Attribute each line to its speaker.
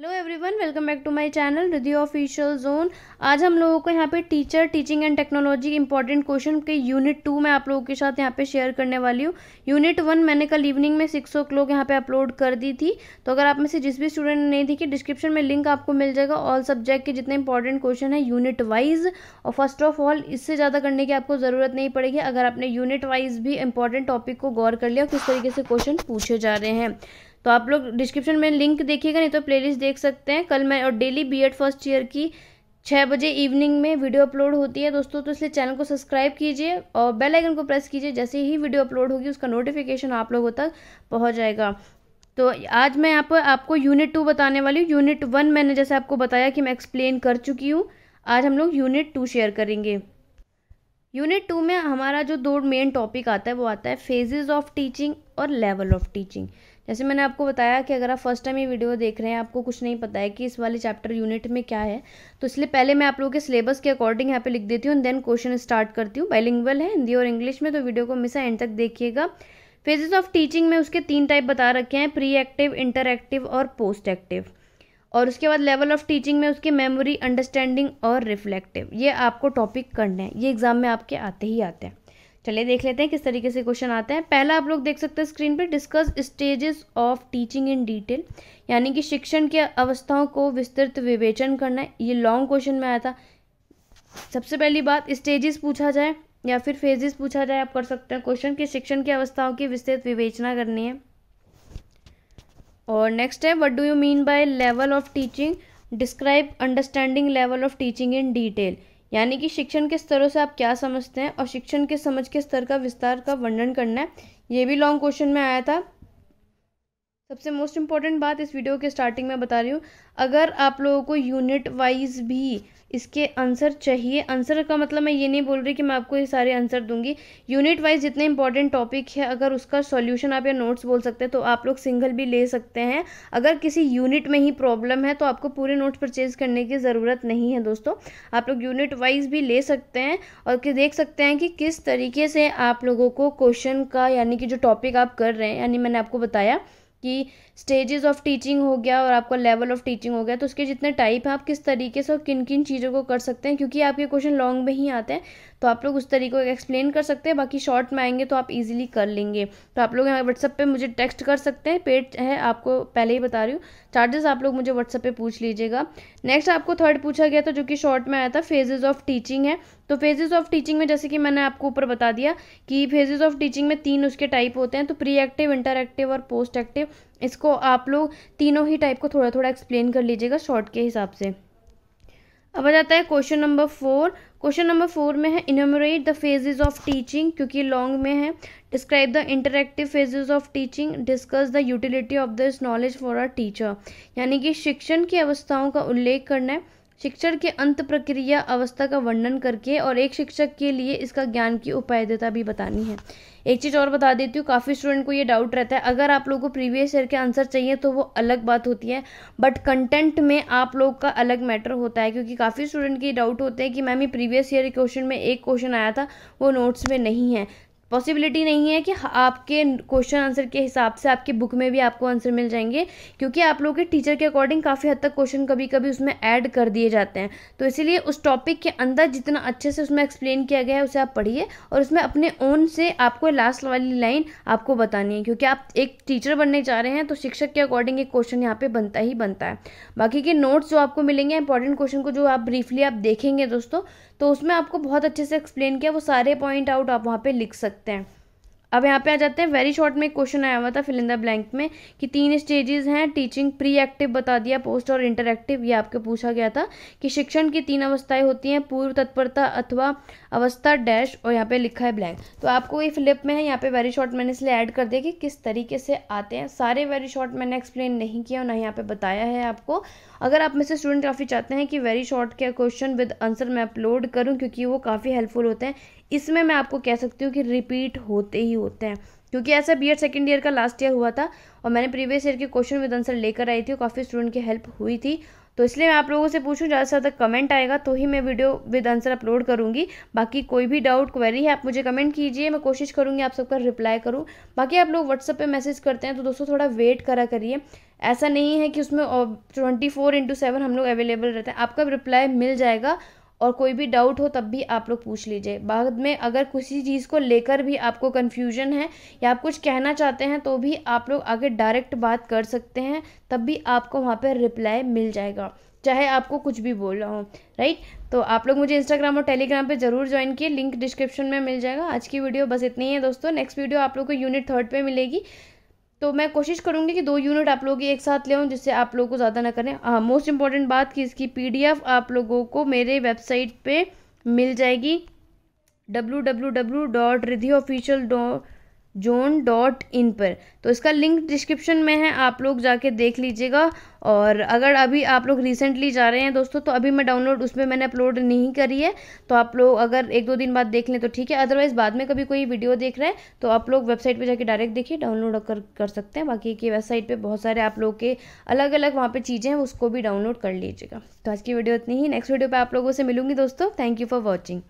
Speaker 1: hello everyone welcome back to my channel Riddhi official zone आज हम लोगों को यहाँ पे teacher teaching and technology important question के यूनिट टू मैं आप लोगों के साथ यहाँ पे शेयर करने वाली हूँ यूनिट वन मैंने कल इवनिंग में सिक्स ओ क्लॉक यहाँ पे अपलोड कर दी थी तो अगर आप में से जिस भी स्टूडेंट ने नहीं देखी डिस्क्रिप्शन में लिंक आपको मिल जाएगा ऑल सब्जेक्ट के जितने इंपॉर्टेंट क्वेश्चन है यूनिट वाइज और फर्स्ट ऑफ ऑल इससे ज़्यादा करने की आपको ज़रूरत नहीं पड़ेगी अगर आपने यूनिट वाइज भी इंपॉर्टेंट टॉपिक को गौर कर लिया किस तो तरीके से क्वेश्चन पूछे जा रहे हैं तो आप लोग डिस्क्रिप्शन में लिंक देखिएगा नहीं तो प्लेलिस्ट देख सकते हैं कल मैं और डेली बी फर्स्ट ईयर की छः बजे इवनिंग में वीडियो अपलोड होती है दोस्तों तो इसलिए चैनल को सब्सक्राइब कीजिए और बेल आइकन को प्रेस कीजिए जैसे ही वीडियो अपलोड होगी उसका नोटिफिकेशन आप लोगों तक पहुंच जाएगा तो आज मैं यहाँ पर आपको यूनिट टू बताने वाली हूँ यूनिट वन मैंने जैसे आपको बताया कि मैं एक्सप्लेन कर चुकी हूँ आज हम लोग यूनिट टू शेयर करेंगे यूनिट टू में हमारा जो दो मेन टॉपिक आता है वो आता है फेजेस ऑफ टीचिंग और लेवल ऑफ टीचिंग जैसे मैंने आपको बताया कि अगर आप फर्स्ट टाइम ये वीडियो देख रहे हैं आपको कुछ नहीं पता है कि इस वाले चैप्टर यूनिट में क्या है तो इसलिए पहले मैं आप लोगों के सिलेबस के अकॉर्डिंग यहाँ पे लिख देती हूँ देन क्वेश्चन स्टार्ट करती हूँ बाइलिंगुअल है हिंदी और इंग्लिश में तो वीडियो को मिसा एंड तक देखिएगा फेजेस ऑफ टीचिंग में उसके तीन टाइप बता रखे हैं प्री एक्टिव एक्टिव और पोस्ट एक्टिव और उसके बाद लेवल ऑफ टीचिंग में उसकी मेमोरी अंडरस्टैंडिंग और रिफ्लेक्टिव ये आपको टॉपिक करने हैं ये एग्जाम में आपके आते ही आते हैं चलिए देख लेते हैं किस तरीके से क्वेश्चन आते हैं पहला आप लोग देख सकते हैं स्क्रीन पर discuss stages of teaching in detail यानी कि शिक्षण की अवस्थाओं को विस्तृत विवेचन करना है ये लॉन्ग क्वेश्चन में आया था सबसे पहली बात स्टेजेस पूछा जाए या फिर फेजेस पूछा जाए आप कर सकते हैं क्वेश्चन के शिक्षण की अवस्थाओं की विस्तृत विवेचना करनी है और नेक्स्ट है what do you mean by level of teaching describe understanding level of teaching in detail यानी कि शिक्षण के स्तरों से आप क्या समझते हैं और शिक्षण के समझ के स्तर का विस्तार का वर्णन करना है ये भी लॉन्ग क्वेश्चन में आया था सबसे मोस्ट इम्पॉर्टेंट बात इस वीडियो के स्टार्टिंग में बता रही हूँ अगर आप लोगों को यूनिट वाइज भी इसके आंसर चाहिए आंसर का मतलब मैं ये नहीं बोल रही कि मैं आपको ये सारे आंसर दूंगी यूनिट वाइज जितने इंपॉर्टेंट टॉपिक है अगर उसका सॉल्यूशन आप या नोट्स बोल सकते हैं तो आप लोग सिंगल भी ले सकते हैं अगर किसी यूनिट में ही प्रॉब्लम है तो आपको पूरे नोट्स परचेज करने की ज़रूरत नहीं है दोस्तों आप लोग यूनिट वाइज भी ले सकते हैं और देख सकते हैं कि किस तरीके से आप लोगों को क्वेश्चन का यानी कि जो टॉपिक आप कर रहे हैं यानी मैंने आपको बताया कि स्टेजेस ऑफ टीचिंग हो गया और आपका लेवल ऑफ टीचिंग हो गया तो उसके जितने टाइप हैं आप किस तरीके से और किन किन चीज़ों को कर सकते हैं क्योंकि आपके क्वेश्चन लॉन्ग में ही आते हैं तो आप लोग उस तरीके को एक्सप्लेन कर सकते हैं बाकी शॉर्ट में आएंगे तो आप इजीली कर लेंगे तो आप लोग यहाँ व्हाट्सअप पे मुझे टेक्स्ट कर सकते हैं पेड है आपको पहले ही बता रही हूँ चार्जेस आप लोग मुझे व्हाट्सअप पर पूछ लीजिएगा नेक्स्ट आपको थर्ड पूछा गया था जो कि शॉर्ट में आया था फेजेज ऑफ टीचिंग है तो फेजेज ऑफ टीचिंग में जैसे कि मैंने आपको ऊपर बता दिया कि फेजेज ऑफ टीचिंग में तीन उसके टाइप होते हैं तो प्री एक्टिव इंटर एक्टिव और पोस्ट एक्टिव इसको आप लोग तीनों ही टाइप को थोड़ा थोड़ा एक्सप्लेन कर लीजिएगा शॉर्ट के हिसाब से अब आ जाता है question number four question number four में है enumerate the phases of teaching क्योंकि लॉन्ग में है describe the interactive phases of teaching discuss the utility of this knowledge for our teacher यानी कि शिक्षण की अवस्थाओं का उल्लेख करना है शिक्षण के अंत प्रक्रिया अवस्था का वर्णन करके और एक शिक्षक के लिए इसका ज्ञान की उपायता भी बतानी है एक चीज़ और बता देती हूँ काफ़ी स्टूडेंट को ये डाउट रहता है अगर आप लोगों को प्रीवियस ईयर के आंसर चाहिए तो वो अलग बात होती है बट कंटेंट में आप लोग का अलग मैटर होता है क्योंकि काफ़ी स्टूडेंट के डाउट होते हैं कि मैम ये प्रीवियस ईयर क्वेश्चन में एक क्वेश्चन आया था वो नोट्स में नहीं है पॉसिबिलिटी नहीं है कि आपके क्वेश्चन आंसर के हिसाब से आपकी बुक में भी आपको आंसर मिल जाएंगे क्योंकि आप लोग के टीचर के अकॉर्डिंग काफ़ी हद तक क्वेश्चन कभी कभी उसमें ऐड कर दिए जाते हैं तो इसीलिए उस टॉपिक के अंदर जितना अच्छे से उसमें एक्सप्लेन किया गया है उसे आप पढ़िए और उसमें अपने ओन से आपको लास्ट वाली लाइन आपको बतानी है क्योंकि आप एक टीचर बनने जा रहे हैं तो शिक्षक के अकॉर्डिंग एक क्वेश्चन यहाँ पर बनता ही बनता है बाकी के नोट्स जो आपको मिलेंगे इंपॉर्टेंट क्वेश्चन को जो आप ब्रीफली आप देखेंगे दोस्तों तो उसमें आपको बहुत अच्छे से एक्सप्लेन किया वो सारे पॉइंट आउट आप वहाँ पर लिख सकते सकते हैं अब यहाँ पे आ जाते हैं वेरी शॉर्ट में एक क्वेश्चन आया हुआ था फिलिंदा ब्लैंक में कि तीन स्टेजेस हैं टीचिंग प्री एक्टिव बता दिया पोस्ट और इंटरएक्टिव ये आपके पूछा गया था कि शिक्षण की तीन अवस्थाएं होती हैं पूर्व तत्परता अथवा अवस्था डैश और यहाँ पे लिखा है ब्लैंक तो आपको ये फ्लिप में है यहाँ पे वेरी शॉर्ट मैंने इसलिए ऐड कर दिया कि किस तरीके से आते हैं सारे वेरी शॉर्ट मैंने एक्सप्लेन नहीं किया और ना यहाँ पे बताया है आपको अगर आप में से स्टूडेंट काफ़ी चाहते हैं कि वेरी शॉर्ट के क्वेश्चन विद आंसर मैं अपलोड करूँ क्योंकि वो काफ़ी हेल्पफुल होते हैं इसमें मैं आपको कह सकती हूँ कि रिपीट होते ही होते हैं क्योंकि ऐसा बी एड सेकेंड ईयर का लास्ट ईयर हुआ था और मैंने प्रीवियस ईयर के क्वेश्चन विद आंसर लेकर आई थी काफ़ी स्टूडेंट की हेल्प हुई थी तो इसलिए मैं आप लोगों से पूछूं ज़्यादा से ज़्यादा कमेंट आएगा तो ही मैं वीडियो विद आंसर अपलोड करूँगी बाकी कोई भी डाउट क्वेरी है आप मुझे कमेंट कीजिए मैं कोशिश करूँगी आप सबका रिप्लाई करूँ बाकी आप लोग व्हाट्सअप पे मैसेज करते हैं तो दोस्तों थोड़ा वेट करा करिए ऐसा नहीं है कि उसमें ट्वेंटी फोर इंटू सेवन हम लोग अवेलेबल रहते हैं आपका रिप्लाई मिल जाएगा और कोई भी डाउट हो तब भी आप लोग पूछ लीजिए बाद में अगर किसी चीज़ को लेकर भी आपको कन्फ्यूजन है या आप कुछ कहना चाहते हैं तो भी आप लोग आगे डायरेक्ट बात कर सकते हैं तब भी आपको वहाँ पर रिप्लाई मिल जाएगा चाहे आपको कुछ भी बोल रहा हूँ राइट तो आप लोग मुझे इंस्टाग्राम और टेलीग्राम पे ज़रूर ज्वाइन किए लिंक डिस्क्रिप्शन में मिल जाएगा आज की वीडियो बस इतनी है दोस्तों नेक्स्ट वीडियो आप लोग को यूनिट थर्ड पे मिलेगी तो मैं कोशिश करूँगी कि दो यूनिट आप लोग एक साथ ले आऊँ जिससे आप लोगों को ज़्यादा ना करें हाँ मोस्ट इम्पॉर्टेंट बात कि इसकी पीडीएफ आप लोगों को मेरे वेबसाइट पे मिल जाएगी W W W dot Ridhi official dot zone dot in पर तो इसका लिंक डिस्क्रिप्शन में है आप लोग जाके देख लीजिएगा और अगर अभी आप लोग रिसेंटली जा रहे हैं दोस्तों तो अभी मैं डाउनलोड उसमें मैंने अपलोड नहीं करी है तो आप लोग अगर एक दो दिन बाद देख लें तो ठीक है अदरवाइज़ बाद में कभी कोई वीडियो देख रहा है तो आप लोग वेबसाइट पे जाके डायरेक्ट देखिए डाउनलोड कर कर सकते हैं बाकी की वेबसाइट पर बहुत सारे आप लोग के अलग अलग वहाँ पर चीज़ें हैं उसको भी डाउनलोड कर लीजिएगा तो आज की वीडियो इतनी ही नेक्स्ट वीडियो पर आप लोगों से मिलूंगी दोस्तों थैंक यू फॉर वॉचिंग